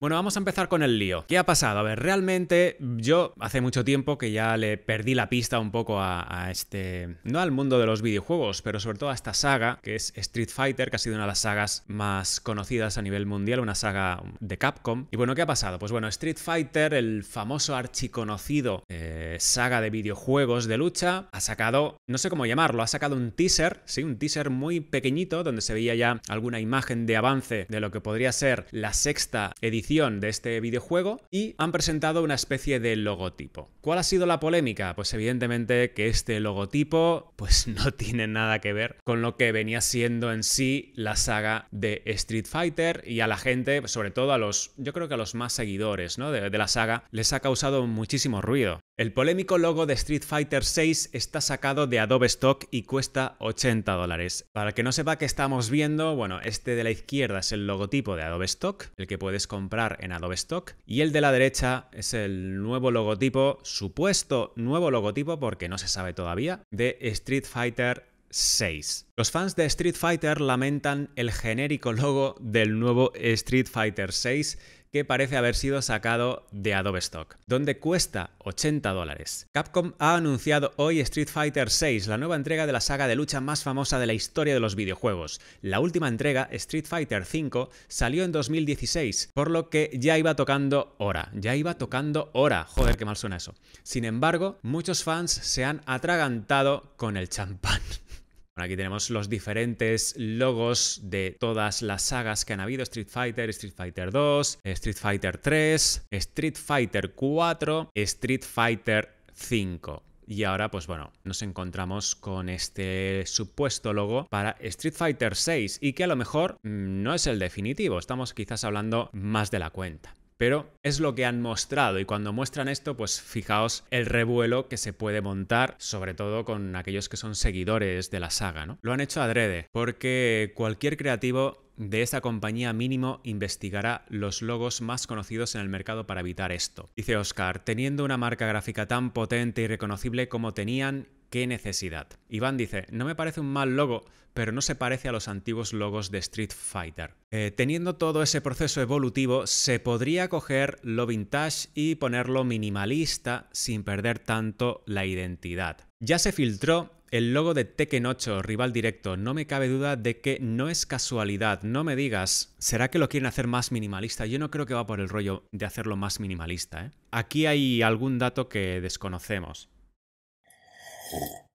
Bueno, vamos a empezar con el lío. ¿Qué ha pasado? A ver, realmente yo hace mucho tiempo que ya le perdí la pista un poco a, este, no al mundo de los videojuegos, pero sobre todo a esta saga, que es Street Fighter, que ha sido una de las sagas más conocidas a nivel mundial, una saga de Capcom. Y bueno, ¿qué ha pasado? Pues bueno, Street Fighter, el famoso archiconocido eh, saga de videojuegos de lucha, ha sacado, no sé cómo llamarlo, ha sacado un teaser, sí, un teaser muy pequeñito, donde se veía ya alguna imagen de avance de lo que podría ser la sexta edición de este videojuego y han presentado una especie de logotipo. ¿Cuál ha sido la polémica? Pues evidentemente que este logotipo pues no tiene nada que ver con lo que venía siendo en sí la saga de Street Fighter y a la gente, sobre todo a los, yo creo que a los más seguidores de la saga, les ha causado muchísimo ruido. El polémico logo de Street Fighter VI está sacado de Adobe Stock y cuesta 80 dólares. Para el que no sepa qué estamos viendo, bueno, este de la izquierda es el logotipo de Adobe Stock, el que puedes comprar en Adobe Stock, y el de la derecha es el nuevo logotipo, supuesto nuevo logotipo porque no se sabe todavía, de Street Fighter 6. Los fans de Street Fighter lamentan el genérico logo del nuevo Street Fighter 6 que parece haber sido sacado de Adobe Stock, donde cuesta 80 dólares. Capcom ha anunciado hoy Street Fighter VI, la nueva entrega de la saga de lucha más famosa de la historia de los videojuegos. La última entrega, Street Fighter V, salió en 2016, por lo que ya iba tocando hora, ya iba tocando hora. Joder, qué mal suena eso. Sin embargo, muchos fans se han atragantado con el champán. aquí tenemos los diferentes logos de todas las sagas que han habido, Street Fighter, Street Fighter 2, Street Fighter 3, Street Fighter 4, Street Fighter 5. Y ahora, pues bueno, nos encontramos con este supuesto logo para Street Fighter 6 y que a lo mejor mm, no es el definitivo, estamos quizás hablando más de la cuenta pero es lo que han mostrado y cuando muestran esto, pues fijaos el revuelo que se puede montar, sobre todo con aquellos que son seguidores de la saga, ¿no? Lo han hecho adrede, porque cualquier creativo de esa compañía mínimo investigará los logos más conocidos en el mercado para evitar esto. Dice Oscar, teniendo una marca gráfica tan potente y reconocible como tenían ¿Qué necesidad? Iván dice, no me parece un mal logo, pero no se parece a los antiguos logos de Street Fighter. Eh, teniendo todo ese proceso evolutivo, se podría coger lo vintage y ponerlo minimalista sin perder tanto la identidad. Ya se filtró el logo de Tekken 8, rival directo, no me cabe duda de que no es casualidad. No me digas, ¿será que lo quieren hacer más minimalista? Yo no creo que va por el rollo de hacerlo más minimalista. ¿eh? Aquí hay algún dato que desconocemos.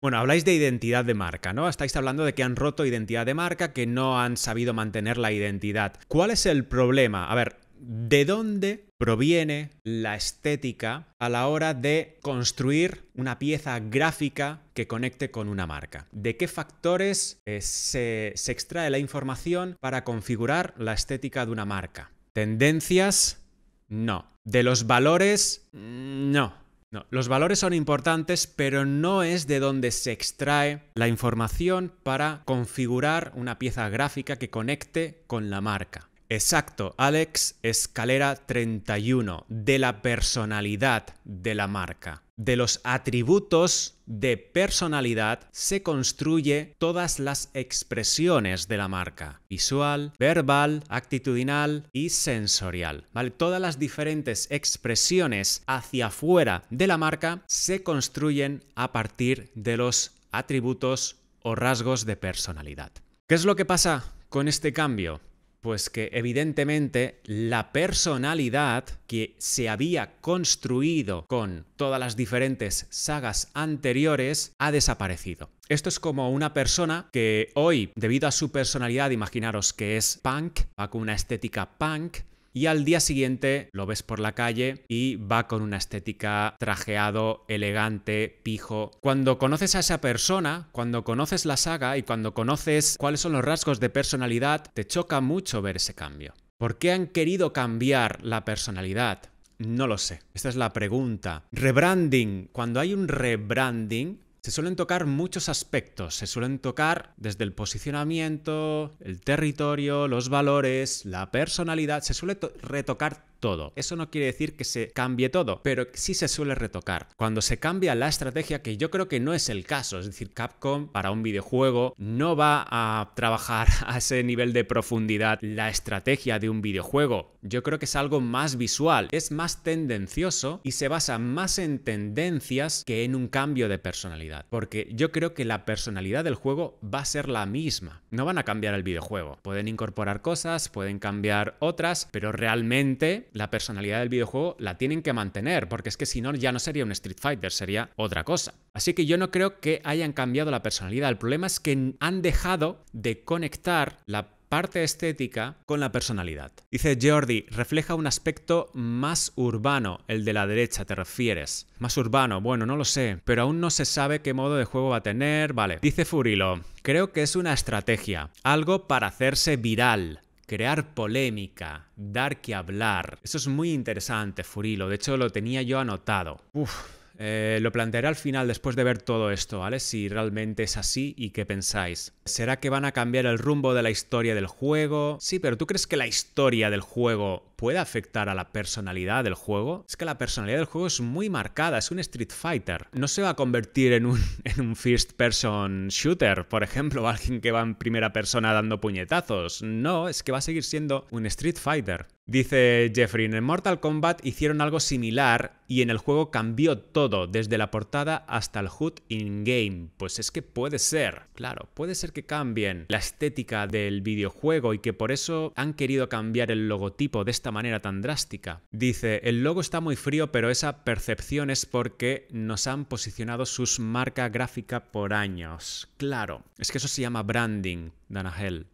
Bueno, habláis de identidad de marca, ¿no? Estáis hablando de que han roto identidad de marca, que no han sabido mantener la identidad. ¿Cuál es el problema? A ver, ¿de dónde proviene la estética a la hora de construir una pieza gráfica que conecte con una marca? ¿De qué factores eh, se extrae la información para configurar la estética de una marca? ¿Tendencias? No. ¿De los valores? Mm, no los valores son importantes, pero no es de donde se extrae la información para configurar una pieza gráfica que conecte con la marca. Exacto, Alex Escalera 31, de la personalidad de la marca. De los atributos de personalidad se construye todas las expresiones de la marca, visual, verbal, actitudinal y sensorial. Todas las diferentes expresiones hacia afuera de la marca se construyen a partir de los atributos o rasgos de personalidad. ¿Qué es lo que pasa con este cambio? Pues que evidentemente la personalidad que se había construido con todas las diferentes sagas anteriores ha desaparecido. Esto es como una persona que hoy, debido a su personalidad, imaginaros que es punk, va con una estética punk, y al día siguiente lo ves por la calle y va con una estética trajeado, elegante, pijo. Cuando conoces a esa persona, cuando conoces la saga y cuando conoces cuáles son los rasgos de personalidad, te choca mucho ver ese cambio. ¿Por qué han querido cambiar la personalidad? No lo sé. Esta es la pregunta. Rebranding. Cuando hay un rebranding, se suelen tocar muchos aspectos, se suelen tocar desde el posicionamiento, el territorio, los valores, la personalidad, se suele retocar todo. Eso no quiere decir que se cambie todo, pero sí se suele retocar. Cuando se cambia la estrategia, que yo creo que no es el caso, es decir, Capcom para un videojuego no va a trabajar a ese nivel de profundidad la estrategia de un videojuego. Yo creo que es algo más visual, es más tendencioso y se basa más en tendencias que en un cambio de personalidad. Porque yo creo que la personalidad del juego va a ser la misma. No van a cambiar el videojuego. Pueden incorporar cosas, pueden cambiar otras, pero realmente la personalidad del videojuego la tienen que mantener, porque es que si no ya no sería un Street Fighter, sería otra cosa. Así que yo no creo que hayan cambiado la personalidad, el problema es que han dejado de conectar la parte estética con la personalidad. Dice Jordi, refleja un aspecto más urbano, el de la derecha, ¿te refieres? Más urbano, bueno, no lo sé, pero aún no se sabe qué modo de juego va a tener, vale. Dice Furilo, creo que es una estrategia, algo para hacerse viral crear polémica, dar que hablar. Eso es muy interesante, Furilo. De hecho, lo tenía yo anotado. Uf, eh, lo plantearé al final después de ver todo esto, ¿vale? Si realmente es así y qué pensáis. ¿Será que van a cambiar el rumbo de la historia del juego? Sí, pero ¿tú crees que la historia del juego puede afectar a la personalidad del juego es que la personalidad del juego es muy marcada, es un Street Fighter. No se va a convertir en un, en first person shooter, por ejemplo, alguien que va en primera persona dando puñetazos. No, es que va a seguir siendo un Street Fighter. Dice Jeffrey, en Mortal Kombat hicieron algo similar y en el juego cambió todo, desde la portada hasta el HUD in-game. Pues es que puede ser, claro, puede ser que cambien la estética del videojuego y que por eso han querido cambiar el logotipo de esta manera tan drástica. Dice, el logo está muy frío, pero esa percepción es porque nos han posicionado sus marca gráfica por años. Claro, es que eso se llama branding, Danahel.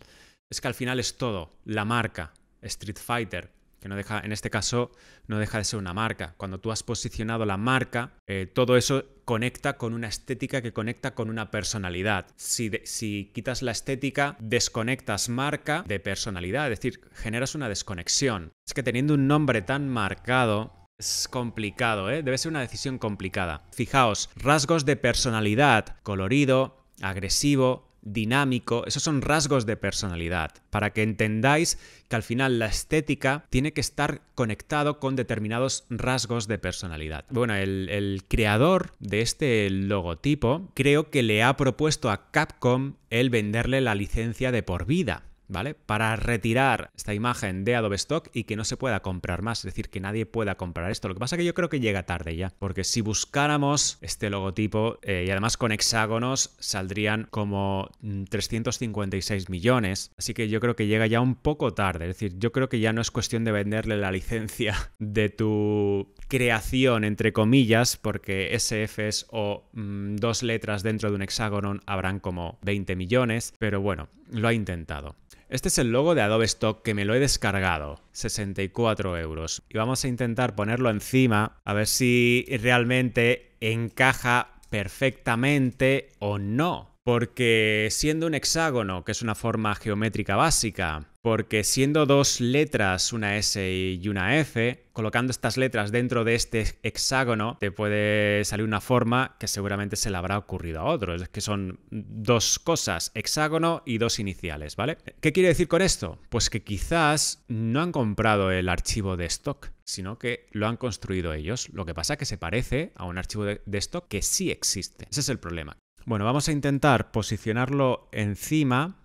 Es que al final es todo, la marca, Street Fighter, que no deja, en este caso, no deja de ser una marca. Cuando tú has posicionado la marca, eh, todo eso conecta con una estética que conecta con una personalidad. Si, si quitas la estética, desconectas marca de personalidad, es decir, generas una desconexión. Es que teniendo un nombre tan marcado, es complicado, ¿eh? Debe ser una decisión complicada. Fijaos, rasgos de personalidad, colorido, agresivo, dinámico, esos son rasgos de personalidad, para que entendáis que al final la estética tiene que estar conectado con determinados rasgos de personalidad. Bueno, el, el creador de este logotipo creo que le ha propuesto a Capcom el venderle la licencia de por vida ¿vale? Para retirar esta imagen de Adobe Stock y que no se pueda comprar más, es decir, que nadie pueda comprar esto. Lo que pasa es que yo creo que llega tarde ya, porque si buscáramos este logotipo eh, y además con hexágonos saldrían como 356 mm, millones, así que yo creo que llega ya un poco tarde, es decir, yo creo que ya no es cuestión de venderle la licencia de tu creación, entre comillas, porque SFs o mm, dos letras dentro de un hexágono habrán como 20 millones, pero bueno, lo ha intentado. Este es el logo de Adobe Stock que me lo he descargado, 64 euros. Y vamos a intentar ponerlo encima, a ver si realmente encaja perfectamente o no porque siendo un hexágono, que es una forma geométrica básica, porque siendo dos letras, una S y una F, colocando estas letras dentro de este hexágono, te puede salir una forma que seguramente se le habrá ocurrido a otro. Es que son dos cosas, hexágono y dos iniciales, ¿vale? ¿Qué quiere decir con esto? Pues que quizás no han comprado el archivo de stock, sino que lo han construido ellos. Lo que pasa es que se parece a un archivo de, de stock que sí existe. Ese es el problema, bueno, vamos a intentar posicionarlo encima.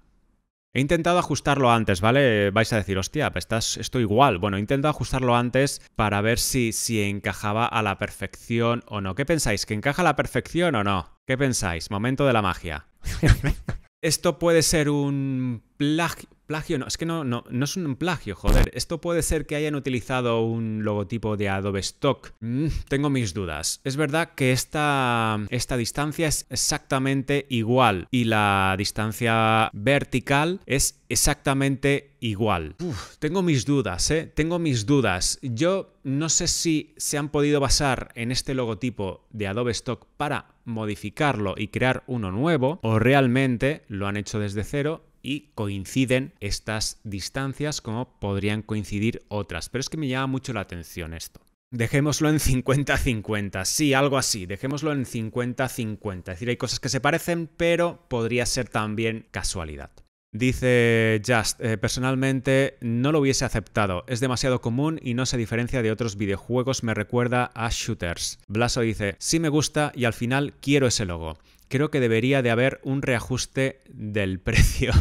He intentado ajustarlo antes, ¿vale? Vais a decir, hostia, pues estás, esto igual. Bueno, he intentado ajustarlo antes para ver si, si encajaba a la perfección o no. ¿Qué pensáis? ¿Que encaja a la perfección o no? ¿Qué pensáis? Momento de la magia. esto puede ser un plagio. Plagio, no, es que no, no, no, es un plagio, joder. Esto puede ser que hayan utilizado un logotipo de Adobe Stock. Mm, tengo mis dudas. Es verdad que esta, esta distancia es exactamente igual y la distancia vertical es exactamente igual. tengo mis dudas, ¿eh? Tengo mis dudas. Yo no sé si se han podido basar en este logotipo de Adobe Stock para modificarlo y crear uno nuevo o realmente lo han hecho desde cero y coinciden estas distancias como podrían coincidir otras. Pero es que me llama mucho la atención esto. Dejémoslo en 50-50, sí, algo así, dejémoslo en 50-50. Es decir, hay cosas que se parecen, pero podría ser también casualidad. Dice Just, eh, personalmente no lo hubiese aceptado, es demasiado común y no se diferencia de otros videojuegos, me recuerda a shooters. Blaso dice, sí me gusta y al final quiero ese logo creo que debería de haber un reajuste del precio.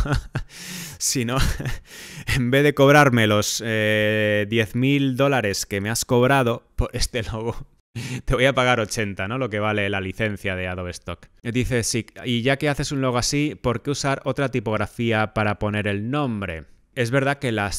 si no, en vez de cobrarme los eh, 10.000 dólares que me has cobrado por este logo, te voy a pagar 80, ¿no? Lo que vale la licencia de Adobe Stock. Dice, sí, y ya que haces un logo así, ¿por qué usar otra tipografía para poner el nombre? Es verdad que la,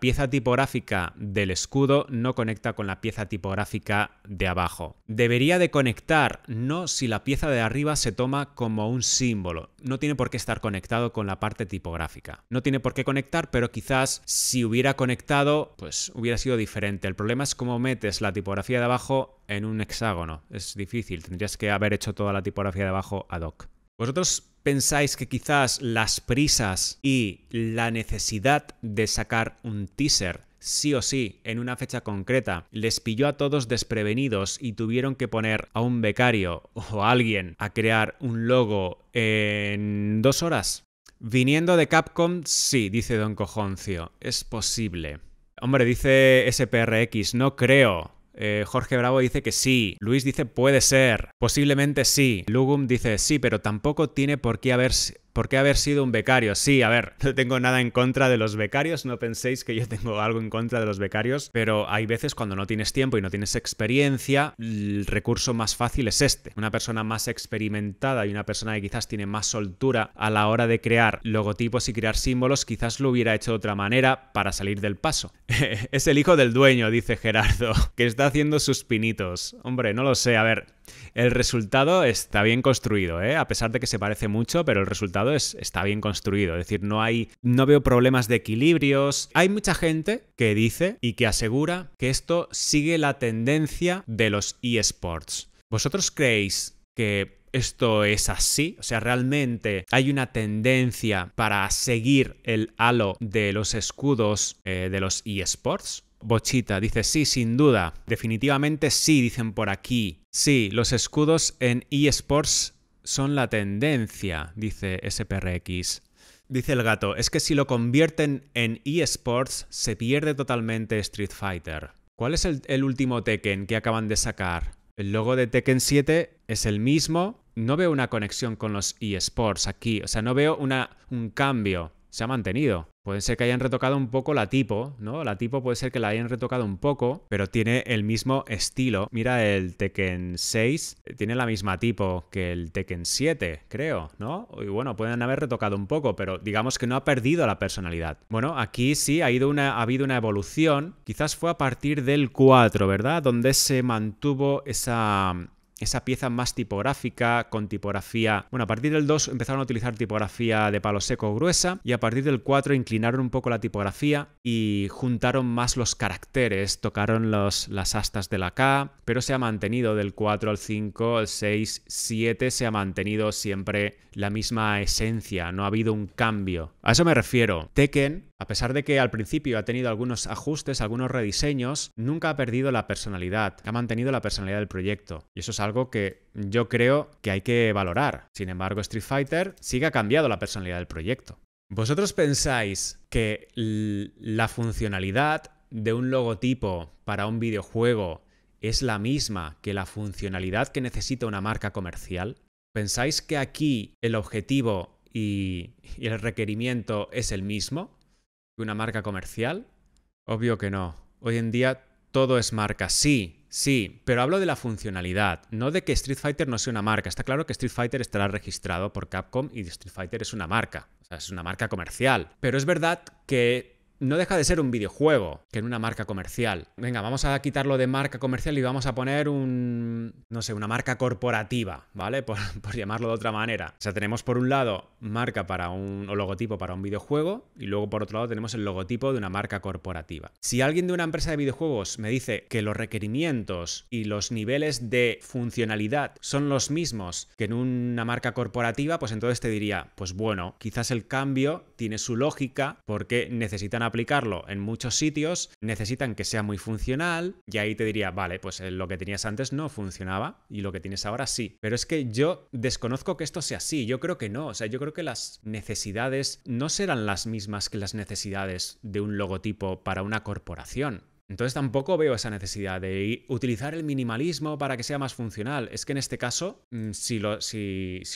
pieza tipográfica del escudo no conecta con la pieza tipográfica de abajo. Debería de conectar, no si la pieza de arriba se toma como un símbolo. No tiene por qué estar conectado con la parte tipográfica. No tiene por qué conectar, pero quizás si hubiera conectado, pues hubiera sido diferente. El problema es cómo metes la tipografía de abajo en un hexágono. Es difícil, tendrías que haber hecho toda la tipografía de abajo ad hoc. Vosotros ¿Pensáis que quizás las prisas y la necesidad de sacar un teaser sí o sí en una fecha concreta les pilló a todos desprevenidos y tuvieron que poner a un becario o a alguien a crear un logo en dos horas? Viniendo de Capcom, sí, dice Don Cojoncio, es posible. Hombre, dice SPRX, no creo. Eh, Jorge Bravo dice que sí. Luis dice puede ser. Posiblemente sí. Lugum dice sí, pero tampoco tiene por qué haber ¿Por qué haber sido un becario? Sí, a ver, no tengo nada en contra de los becarios, no penséis que yo tengo algo en contra de los becarios, pero hay veces cuando no tienes tiempo y no tienes experiencia, el recurso más fácil es este. Una persona más experimentada y una persona que quizás tiene más soltura a la hora de crear logotipos y crear símbolos, quizás lo hubiera hecho de otra manera para salir del paso. es el hijo del dueño, dice Gerardo, que está haciendo sus pinitos. Hombre, no lo sé, a ver, el resultado está bien construido, ¿eh? a pesar de que se parece mucho, pero el resultado está bien construido. Es decir, no hay, no veo problemas de equilibrios. Hay mucha gente que dice y que asegura que esto sigue la tendencia de los eSports. ¿Vosotros creéis que esto es así? O sea, realmente hay una tendencia para seguir el halo de los escudos eh, de los eSports? Bochita dice sí, sin duda. Definitivamente sí, dicen por aquí. Sí, los escudos en eSports son la tendencia, dice SPRX. Dice el gato, es que si lo convierten en eSports se pierde totalmente Street Fighter. ¿Cuál es el, último Tekken que acaban de sacar? El logo de Tekken 7 es el mismo. No veo una conexión con los eSports aquí, o sea, no veo una, un cambio se ha mantenido. Puede ser que hayan retocado un poco la tipo, ¿no? La tipo puede ser que la hayan retocado un poco, pero tiene el mismo estilo. Mira el Tekken 6, eh, tiene la misma tipo que el Tekken 7, creo, ¿no? Y bueno, pueden haber retocado un poco, pero digamos que no ha perdido la personalidad. Bueno, aquí sí ha, una, ha habido una evolución. Quizás fue a partir del 4, ¿verdad? Donde se mantuvo esa esa pieza más tipográfica, con tipografía. Bueno, a partir del 2 empezaron a utilizar tipografía de palo seco gruesa y a partir del 4 inclinaron un poco la tipografía y juntaron más los caracteres, tocaron los, las astas de la K, pero se ha mantenido del 4 al 5, al 6, 7, se ha mantenido siempre la misma esencia, no ha habido un cambio. A eso me refiero. Tekken, a pesar de que al principio ha tenido algunos ajustes, algunos rediseños, nunca ha perdido la personalidad, ha mantenido la personalidad del proyecto. Y eso es algo algo que yo creo que hay que valorar. Sin embargo, Street Fighter sigue ha cambiado la personalidad del proyecto. ¿Vosotros pensáis que la funcionalidad de un logotipo para un videojuego es la misma que la funcionalidad que necesita una marca comercial? ¿Pensáis que aquí el objetivo y el requerimiento es el mismo que una marca comercial? Obvio que no. Hoy en día todo es marca, sí, Sí, pero hablo de la funcionalidad, no de que Street Fighter no sea una marca. Está claro que Street Fighter estará registrado por Capcom y Street Fighter es una marca, o sea, es una marca comercial. Pero es verdad que no deja de ser un videojuego que en una marca comercial. Venga, vamos a quitarlo de marca comercial y vamos a poner un, no sé, una marca corporativa, ¿vale? Por, llamarlo de otra manera. O sea, tenemos por un lado marca para un, o logotipo para un videojuego y luego por otro lado tenemos el logotipo de una marca corporativa. Si alguien de una empresa de videojuegos me dice que los requerimientos y los niveles de funcionalidad son los mismos que en una marca corporativa, pues entonces te diría, pues bueno, quizás el cambio tiene su lógica porque necesitan aplicarlo en muchos sitios, necesitan que sea muy funcional y ahí te diría, vale, pues eh, lo que tenías antes no funcionaba y lo que tienes ahora sí. Pero es que yo desconozco que esto sea así, yo creo que no, o sea, yo creo que las necesidades no serán las mismas que las necesidades de un logotipo para una corporación. Entonces tampoco veo esa necesidad de utilizar el minimalismo para que sea más funcional. Es que en este caso, mm, si,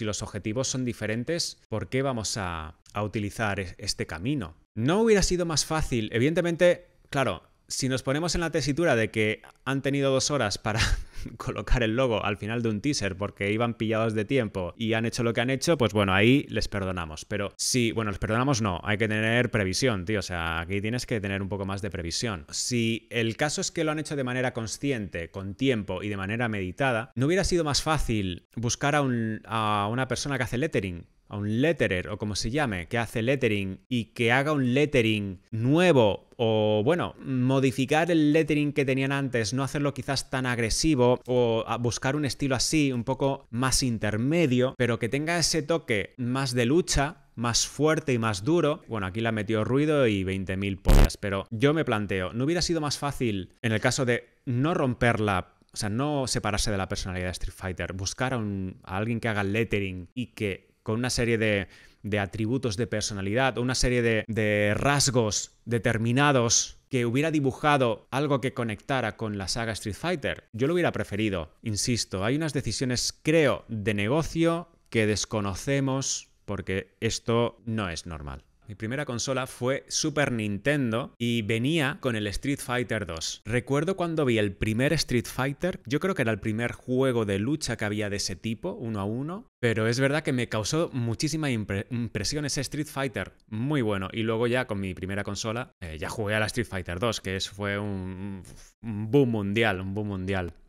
los objetivos son diferentes, ¿por qué vamos a utilizar este camino? No hubiera sido más fácil, evidentemente, claro, si nos ponemos en la tesitura de que han tenido dos horas para colocar el logo al final de un teaser porque iban pillados de tiempo y han hecho lo que han hecho, pues bueno, ahí les perdonamos. Pero si, bueno, les perdonamos no, hay que tener previsión, tío. O sea, aquí tienes que tener un poco más de previsión. Si el caso es que lo han hecho de manera consciente, con tiempo y de manera meditada, ¿no hubiera sido más fácil buscar a, una persona que hace lettering? a un letterer o como se llame, que hace lettering y que haga un lettering nuevo o bueno, modificar el lettering que tenían antes, no hacerlo quizás tan agresivo o buscar un estilo así, un poco más intermedio, pero que tenga ese toque más de lucha, más fuerte y más duro. Bueno, aquí la metió ruido y 20.000 pollas, pero yo me planteo, ¿no hubiera sido más fácil en el caso de no romperla o sea, no separarse de la personalidad de Street Fighter, buscar a, a alguien que haga lettering y que con una serie de, atributos de personalidad, o una serie de, de rasgos determinados que hubiera dibujado algo que conectara con la saga Street Fighter, yo lo hubiera preferido. Insisto, hay unas decisiones, creo, de negocio que desconocemos porque esto no es normal. Mi primera consola fue Super Nintendo y venía con el Street Fighter 2. Recuerdo cuando vi el primer Street Fighter, yo creo que era el primer juego de lucha que había de ese tipo, uno a uno, pero es verdad que me causó muchísima impresión ese Street Fighter, muy bueno. Y luego ya con mi primera consola eh, ya jugué a la Street Fighter 2, que es, fue un boom mundial, un boom mundial.